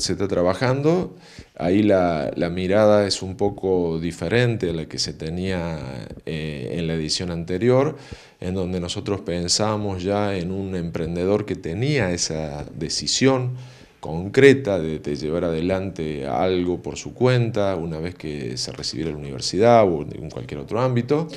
se está trabajando. Ahí la, mirada es un poco diferente a la que se tenía eh, en la edición anterior, en donde nosotros pensamos ya en un emprendedor que tenía esa decisión concreta de, llevar adelante algo por su cuenta una vez que se recibiera en la universidad o en cualquier otro ámbito.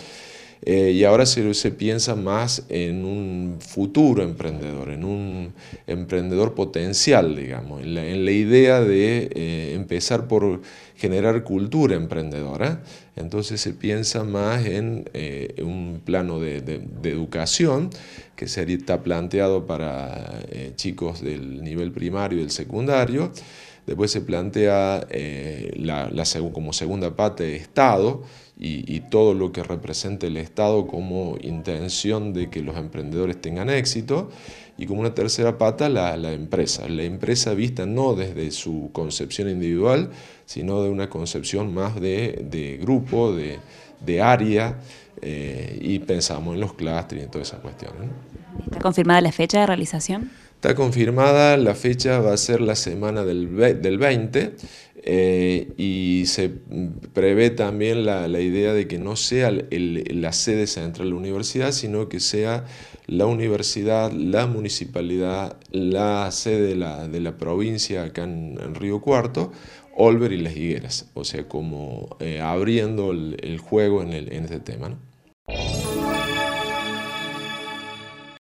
Eh, y ahora se, se, piensa más en un futuro emprendedor, en un emprendedor potencial, digamos, en la, idea de eh, empezar por generar cultura emprendedora. Entonces se piensa más en eh, un plano de, educación que se está planteado para chicos del nivel primario y del secundario Después se plantea eh, la, como segunda parte Estado y, todo lo que representa el Estado como intención de que los emprendedores tengan éxito. Y como una tercera pata, la, empresa. La empresa vista no desde su concepción individual, sino de una concepción más de, grupo, de, área, eh, y pensamos en los clusters y en todas esas cuestiones. ¿Está confirmada la fecha de realización? Está confirmada, la fecha va a ser la semana del, 20 eh, y se prevé también la, idea de que no sea la sede central de la universidad, sino que sea la universidad, la municipalidad, la sede de la, provincia acá en, Río Cuarto, Olver y Las Higueras, o sea, como eh, abriendo el, juego en, en este tema. ¿no?